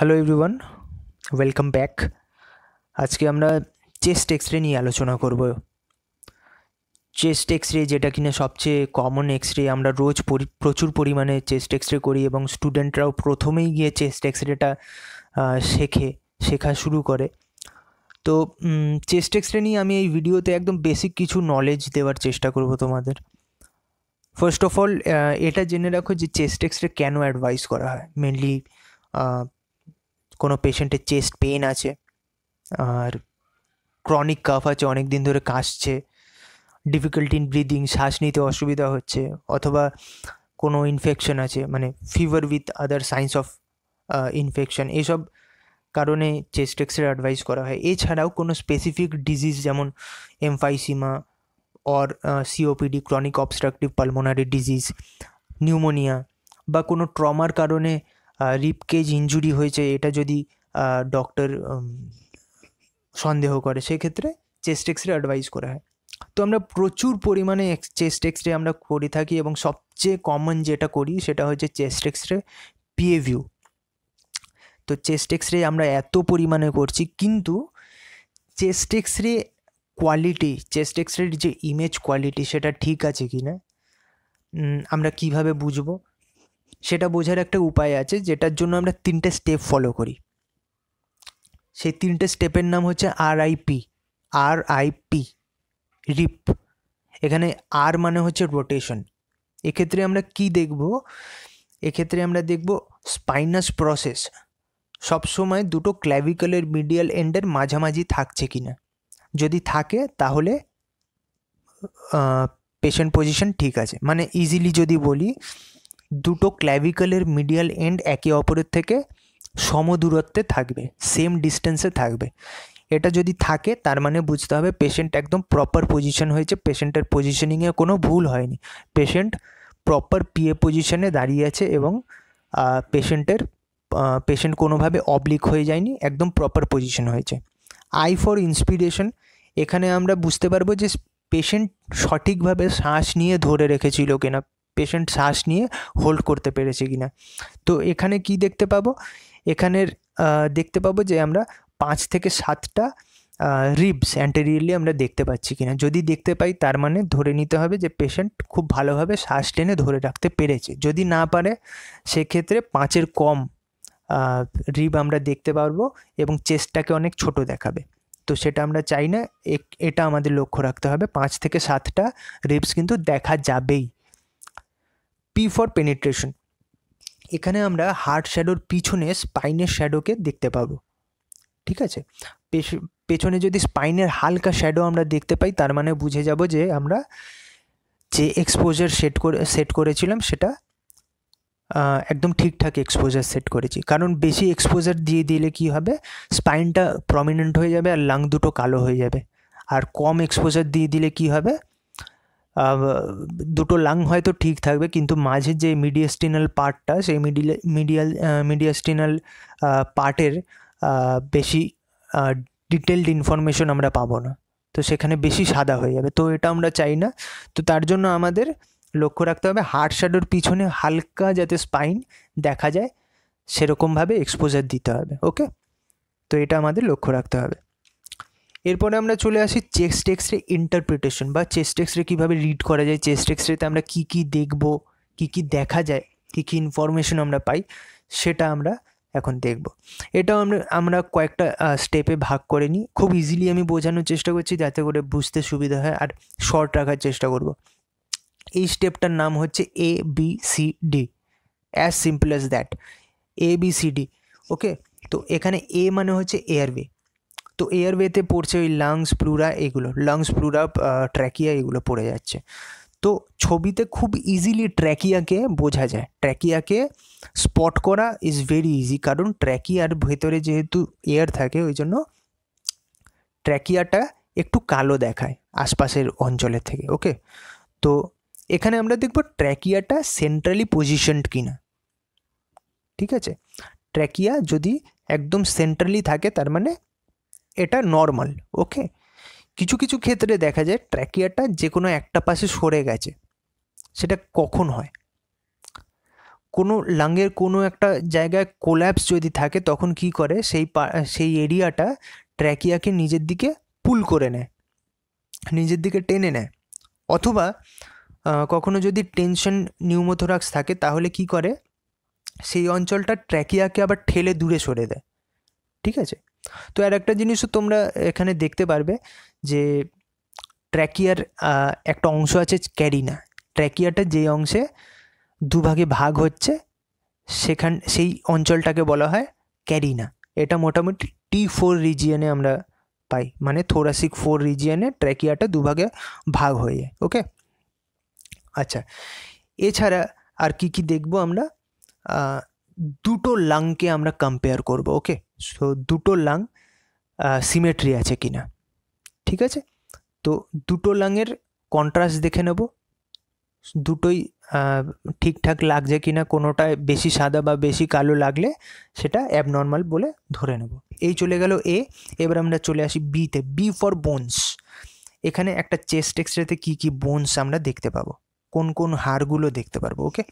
hello everyone welcome back আজকে আমরা chest X ray নিয়ে আলোচনা করব চেস্ট এক্স রে যেটা কিনা সবচেয়ে কমন এক্স রে আমরা রোজ প্রচুর পরিমাণে চেস্ট এক্স রে করি এবং স্টুডেন্টরাও প্রথমেই গিয়ে চেস্ট এক্স রেটা শেখে শেখা শুরু করে তো চেস্ট এক্স রে নিয়ে আমি এই ভিডিওতে একদম বেসিক কিছু নলেজ দেওয়ার চেষ্টা করব তোমাদের ফার্স্ট অফ অল এটা জেনে রাখো যে চেস্ট এক্স রে কেন অ্যাডভাইস করা হয় মেনলি কোনো পেশেন্টের চেস্ট পেন আছে আর ক্রনিক কাফ আছে অনেক দিন ধরে কাশছে ডিফিকাল্ট ইন ব্রিদিং শ্বাস নিতে অসুবিধা হচ্ছে অথবা কোনো ইনফেকশন আছে মানে fever with other signs of infection এসব কারণে চেস্ট এক্সরে অ্যাডভাইস করা হয় এছাড়াও কোনো স্পেসিফিক ডিজিজ যেমন emphysema or COPD chronic obstructive pulmonary disease pneumonia বা কোনো ট্রমার কারণে রিপকেজ ইঞ্জুরি হয়েছে এটা যদি ডক্টর সন্দেহ করে সেক্ষেত্রে চেস্ট এক্সরে অ্যাডভাইস করা হয় তো আমরা প্রচুর পরিমাণে চেস্ট এক্সরে আমরা করে থাকি এবং সবচেয়ে কমন যেটা করি সেটা হচ্ছে চেস্ট এক্সরে পিএভিউ তো চেস্ট এক্সরে আমরা এত পরিমাণে করছি কিন্তু চেস্ট এক্সরে কোয়ালিটি চেস্ট এক্সরের যে ইমেজ কোয়ালিটি সেটা ঠিক আছে কি না আমরা কিভাবে বুঝবো সেটা বোঝার একটা উপায় আছে যেটার জন্য আমরা তিনটে স্টেপ ফলো করি সেই তিনটে স্টেপের নাম হচ্ছে আর আইপি আর আইপি রিপ এখানে আর মানে হচ্ছে রোটেশন এক্ষেত্রে আমরা কি দেখব এক্ষেত্রে আমরা দেখব স্পাইনাস প্রসেস সবসময় দুটো ক্ল্যাভিকলের মিডিয়াল এন্ডের মাঝামাঝি থাকছে কি না যদি থাকে তাহলে পেশেন্ট পজিশন ঠিক আছে মানে ইজিলি যদি বলি দুটো ক্ল্যাভিকলের মিডিয়াল এন্ড একে অপরের থেকে সমদূরত্বে থাকবে সেম ডিস্টেন্সে থাকবে এটা যদি থাকে তার মানে বুঝতে হবে পেশেন্ট একদম প্রপার পজিশন হয়েছে পেশেন্টের পজিশনিংয়ে কোনো ভুল হয়নি পেশেন্ট প্রপার পিএ পজিশনে দাঁড়িয়ে আছে এবং পেশেন্টের পেশেন্ট কোনোভাবে অবলিক হয়ে যায়নি একদম প্রপার পজিশন হয়েছে আই ফর ইন্সপিরেশন এখানে আমরা বুঝতে পারবো যে পেশেন্ট সঠিকভাবে শ্বাস নিয়ে ধরে রেখেছিল কিনা পেশেন্ট শ্বাস নিয়ে হোল্ড করতে পেরেছে কি না তো এখানে কি দেখতে পাবো এখানের দেখতে পাবো যে আমরা পাঁচ থেকে সাতটা রিবস অ্যান্টেরিয়ারলি আমরা দেখতে পাচ্ছি কিনা যদি দেখতে পাই তার মানে ধরে নিতে হবে যে পেশেন্ট খুব ভালোভাবে শ্বাস টেনে ধরে রাখতে পেরেছে যদি না পারে সেক্ষেত্রে পাঁচের কম রিব আমরা দেখতে পারবো এবং চেস্টটাকে অনেক ছোট দেখাবে তো সেটা আমরা চাই না এটা আমাদের লক্ষ্য রাখতে হবে পাঁচ থেকে সাতটা রিবস কিন্তু দেখা যাবেই পি ফর পেনিট্রেশন এখানে আমরা হার্ড শ্যাডোর পিছনে স্পাইনের শ্যাডোকে দেখতে পাবো ঠিক আছে পেছনে যদি স্পাইনের হালকা শ্যাডো আমরা দেখতে পাই তার মানে বুঝে যাব যে আমরা যে এক্সপোজার সেট করে সেট করেছিলাম সেটা একদম ঠিকঠাক এক্সপোজার সেট করেছি কারণ বেশি এক্সপোজার দিয়ে দিলে কি হবে স্পাইনটা প্রমিনেন্ট হয়ে যাবে আর লাং দুটো কালো হয়ে যাবে আর কম এক্সপোজার দিয়ে দিলে কি হবে দুটো লাং হয়তো ঠিক থাকবে কিন্তু মাঝের যে মিডিয়াস্টিনাল পার্টটা সেই মিডিয়া মিডিয়াল মিডিয়াস্টিনাল পার্টের বেশি ডিটেলড ইনফরমেশন আমরা পাবো না তো সেখানে বেশি সাদা হয়ে যাবে তো এটা আমরা চাই না তো তার জন্য আমাদের লক্ষ্য রাখতে হবে হার্ট শ্যাডোর পিছনে হালকা যাতে স্পাইন দেখা যায় সেরকমভাবে এক্সপোজার দিতে হবে ওকে তো এটা আমাদের লক্ষ্য রাখতে হবে এরপরে আমরা চলে আসি চেস্ট এক্সরে ইন্টারপ্রিটেশন বা চেস্ট এক্সরে কীভাবে রিড করা যায় চেস্ট এক্সরেতে আমরা কী কী দেখব কী কী দেখা যায় কী কী ইনফরমেশন আমরা পাই সেটা আমরা এখন দেখব এটাও আমরা আমরা কয়েকটা স্টেপে ভাগ করে নিই খুব ইজিলি আমি বোঝানোর চেষ্টা করছি যাতে করে বুঝতে সুবিধা হয় আর শর্ট রাখার চেষ্টা করব এই স্টেপটার নাম হচ্ছে A B C D as simple as that A B C D okay তো এখানে এ মানে হচ্ছে এয়ারওয়ে তো এয়ারওয়েতে পড়ছে ওই লাংস প্লুরা এগুলো লাংস প্লুরা ট্র্যাকিয়া এগুলো পড়ে যাচ্ছে তো ছবিতে খুব ইজিলি ট্র্যাকিয়াকে বোঝা যায় ট্র্যাকিয়াকে স্পট করা ইজ ভেরি ইজি কারণ ট্র্যাকিয়ার ভেতরে যেহেতু এয়ার থাকে ওই জন্য ট্র্যাকিয়াটা একটু কালো দেখায় আশপাশের অঞ্চলের থেকে ওকে তো এখানে আমরা দেখব ট্র্যাকিয়াটা সেন্ট্রালি পজিশনড কিনা ঠিক আছে ট্র্যাকিয়া যদি একদম সেন্ট্রালি থাকে তার মানে এটা নর্মাল ওকে কিছু কিছু ক্ষেত্রে দেখা যায় ট্র্যাকিয়াটা যে কোনো একটা পাশে সরে গেছে সেটা কখন হয় কোনো লাঙ্গের কোনো একটা জায়গায় কোল্যাপস যদি থাকে তখন কি করে সেই সেই এরিয়াটা ট্র্যাকিয়াকে নিজের দিকে পুল করে নেয় নিজের দিকে টেনে নেয় অথবা কখনো যদি টেনশন নিউমোথোরাক্স থাকে তাহলে কি করে সেই অঞ্চলটা ট্র্যাকিয়াকে আবার ঠেলে দূরে সরে দেয় ঠিক আছে তো আর একটা জিনিসও তোমরা এখানে দেখতে পারবে যে ট্র্যাকিয়ার একটা অংশ আছে ক্যারিনা ট্র্যাকিয়াটা যে অংশে দুভাগে ভাগ হচ্ছে সেখান সেই অঞ্চলটাকে বলা হয় ক্যারিনা এটা মোটামুটি টি ফোর রিজিয়নে আমরা পাই মানে থোরাসিক ফোর রিজিয়নে ট্র্যাকিয়াটা দুভাগে ভাগ হয়ে যায় ওকে আচ্ছা এছাড়া আর কি কি দেখব আমরা দুটো লাংকে আমরা কম্পেয়ার করব ওকে সো দুটো লাং সিমেট্রি আছে কি না ঠিক আছে তো দুটো লাংয়ের কন্ট্রাস্ট দেখে নেব দুটোই ঠিকঠাক লাগছে কি না কোনোটায় বেশি সাদা বা বেশি কালো লাগলে সেটা অ্যাবনর্মাল বলে ধরে নেব এই চলে গেল এ এবার আমরা চলে আসি বিতে বি ফর বোনস এখানে একটা চেস্ট এক্সরেতে কী কী বোনস আমরা দেখতে পাবো কোন কোন হাড়গুলো দেখতে পারবো ওকে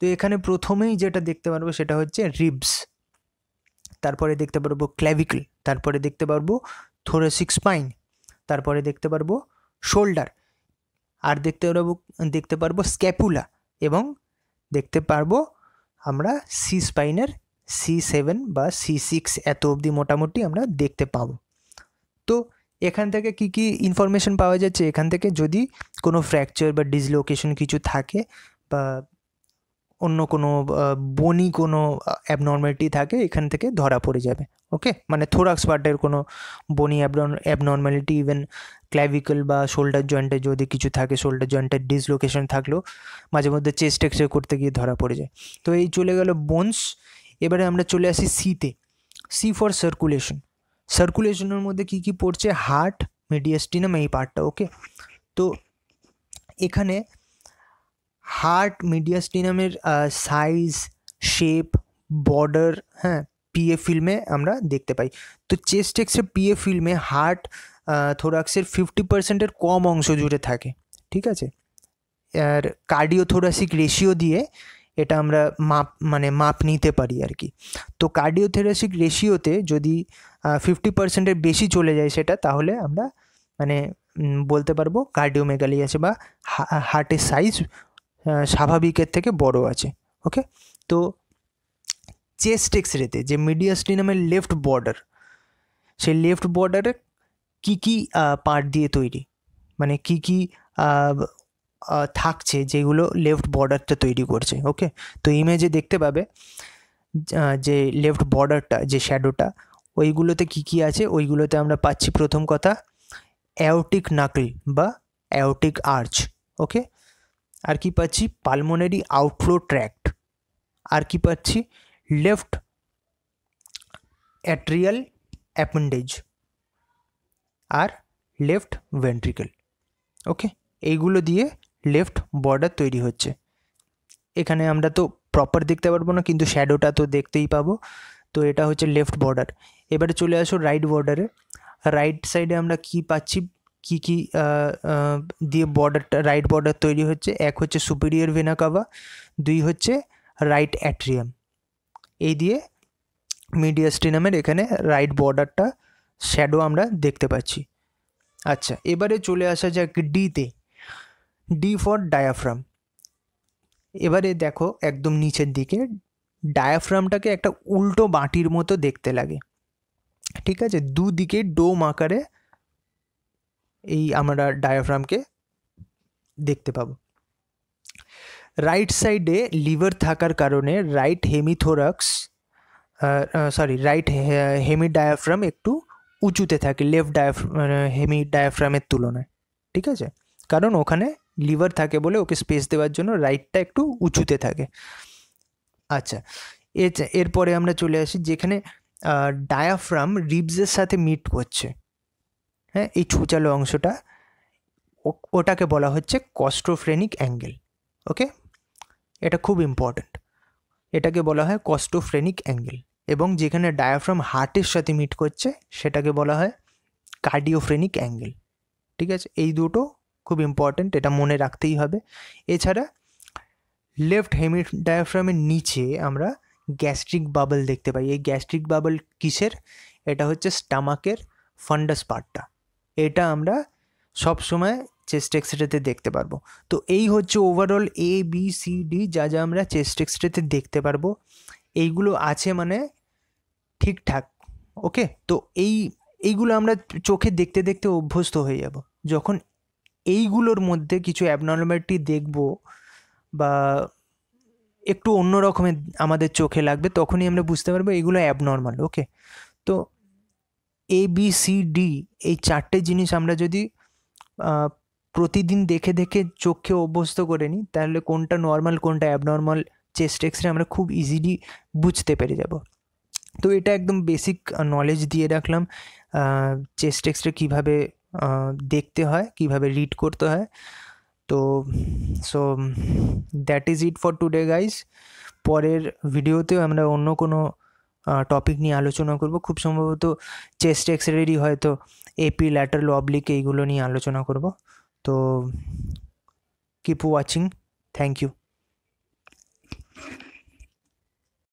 তো এখানে প্রথমেই যেটা দেখতে পারবো সেটা হচ্ছে রিবস তারপরে দেখতে পারবো ক্ল্যাভিকল তারপরে দেখতে পারবো সিক্স স্পাইন তারপরে দেখতে পারবো শোল্ডার আর দেখতে পারবো দেখতে পারবো স্ক্যাপুলা এবং দেখতে পারবো আমরা সি স্পাইনের সি সেভেন বা সি সিক্স এত অবধি মোটামুটি আমরা দেখতে পাবো তো এখান থেকে কি কি ইনফরমেশন পাওয়া যাচ্ছে এখান থেকে যদি কোনো ফ্র্যাকচার বা ডিসলোকেশন কিছু থাকে বা অন্য কোনো বনি কোনো অ্যাবনর্মালিটি থাকে এখান থেকে ধরা পড়ে যাবে ওকে মানে থোরাক্স পার্টের কোনো বনি অ্যাবনর্মালিটি ইভেন ক্লাভিকল বা শোল্ডার জয়েন্টে যদি কিছু থাকে শোল্ডার জয়েন্টের ডিসলোকেশন থাকলেও মাঝে মধ্যে চেস্ট এক্সরে করতে গিয়ে ধরা পড়ে যায় তো এই চলে গেল বোনস এবারে আমরা চলে আসি সিতে সি ফর সার্কুলেশন সার্কুলেশনের মধ্যে কি কি পড়ছে হার্ট মিডিয়াস্টিনাম এই পার্টটা ওকে তো এখানে হার্ট মিডিয়াস্টিনামের সাইজ শেপ বর্ডার হ্যাঁ পিএ ফিল্মে আমরা দেখতে পাই তো চেস্ট এক্সরে পিএ ফিল্মে হার্ট থোরাক্সের ফিফটি পার্সেন্টের কম অংশ জুড়ে থাকে ঠিক আছে আর কার্ডিওথোরাসিক রেশিও দিয়ে এটা আমরা মাপ মানে মাপ নিতে পারি আর কি তো কার্ডিওথোরাসিক রেশিওতে যদি ফিফটি পার্সেন্টের বেশি চলে যায় সেটা তাহলে আমরা মানে বলতে পারবো কার্ডিওমেগালি আছে বা হার্টের সাইজ স্বাভাবিকের থেকে বড় আছে ওকে তো চেস্ট রেতে যে মিডিয়াস্টি নামের লেফট বর্ডার সেই লেফট বর্ডারে কি কি পার্ট দিয়ে তৈরি মানে কি কি থাকছে যেগুলো লেফট বর্ডারটা তৈরি করছে ওকে তো ইমেজে দেখতে পাবে যে লেফট বর্ডারটা যে শ্যাডোটা ওইগুলোতে কি কি আছে ওইগুলোতে আমরা পাচ্ছি প্রথম কথা অ্যাওটিক নাকল বা অ্যাওটিক আর্চ ওকে আর কি পাচ্ছি পালমোনারি আউটফ্লো ট্র্যাক্ট আর কি পাচ্ছি লেফট অ্যাট্রিয়াল অ্যাপেন্ডেজ আর লেফট ভেন্ট্রিকেল ওকে এইগুলো দিয়ে লেফট বর্ডার তৈরি হচ্ছে এখানে আমরা তো প্রপার দেখতে পারবো না কিন্তু শ্যাডোটা তো দেখতেই পাবো তো এটা হচ্ছে লেফট বর্ডার এবারে চলে আসো রাইট বর্ডারে রাইট সাইডে আমরা কি পাচ্ছি কি কি দিয়ে বর্ডারটা রাইট বর্ডার তৈরি হচ্ছে এক হচ্ছে সুপিরিয়র ভেনা কাভা দুই হচ্ছে রাইট অ্যাট্রিয়াম এই দিয়ে মিডিয়া স্টিনামের এখানে রাইট বর্ডারটা শ্যাডো আমরা দেখতে পাচ্ছি আচ্ছা এবারে চলে আসা যাক ডিতে ডি ফর ডায়াফ্রাম এবারে দেখো একদম নিচের দিকে ডায়াফ্রামটাকে একটা উল্টো বাটির মতো দেখতে লাগে ঠিক আছে দুদিকে ডোম আকারে এই আমরা ডায়াফ্রামকে দেখতে পাবো রাইট সাইডে লিভার থাকার কারণে right hemithorax sorry right hemi diaphragm একটু উঁচুতে থাকে লেফট ডায়াফ হেমি ডায়াফ্রামের তুলনায় ঠিক আছে কারণ ওখানে লিভার থাকে বলে ওকে স্পেস দেওয়ার জন্য রাইটটা একটু উঁচুতে থাকে আচ্ছা এরপরে আমরা চলে আসি যেখানে ডায়াফ্রাম রিবসের সাথে মিট করছে হ্যাঁ এই ছুচালো অংশটা ওটাকে বলা হচ্ছে কস্টোফ্রেনিক অ্যাঙ্গেল ওকে এটা খুব ইম্পর্ট্যান্ট এটাকে বলা হয় কস্টোফ্রেনিক অ্যাঙ্গেল এবং যেখানে ডায়াফ্রাম হার্টের সাথে মিট করছে সেটাকে বলা হয় কার্ডিওফ্রেনিক অ্যাঙ্গেল ঠিক আছে এই দুটো খুব ইম্পর্ট্যান্ট এটা মনে রাখতেই হবে এছাড়া লেফট হেমি ডায়াফ্রামের নিচে আমরা গ্যাস্ট্রিক বাবল দেখতে পাই এই গ্যাস্ট্রিক বাবল কিসের এটা হচ্ছে স্টামাকের ফান্ডাস পার্টটা এটা আমরা সবসময় চেস্ট এক্সরেতে দেখতে পারবো তো এই হচ্ছে overall A B C D যা যা আমরা চেস্ট এক্সরেতে দেখতে পারবো এইগুলো আছে মানে ঠিকঠাক ওকে তো এই এইগুলো আমরা চোখে দেখতে দেখতে অভ্যস্ত হয়ে যাব যখন এইগুলোর মধ্যে কিছু অ্যাবনর্মালিটি দেখব বা একটু অন্য রকমের আমাদের চোখে লাগবে তখনই আমরা বুঝতে পারবো এগুলো অ্যাবনর্মাল ওকে তো এ বি সি ডি এই চারটে জিনিস আমরা যদি প্রতিদিন দেখে দেখে চোখকে অভ্যস্ত করে নিই তাহলে কোনটা নর্মাল কোনটা অ্যাবনর্মাল চেস্ট এক্সরে আমরা খুব ইজিলি বুঝতে পেরে যাব তো এটা একদম বেসিক নলেজ দিয়ে রাখলাম চেস্ট এক্সরে কীভাবে দেখতে হয় কিভাবে রিড করতে হয় তো so that is it for today guys পরের ভিডিওতেও আমরা অন্য কোনো টপিক নিয়ে আলোচনা করব খুব সম্ভবত চেস্ট এক্সরেরই হয়তো এপি ল্যাটার লবলিক এইগুলো নিয়ে আলোচনা করব তো কিপ ওয়াচিং থ্যাংক ইউ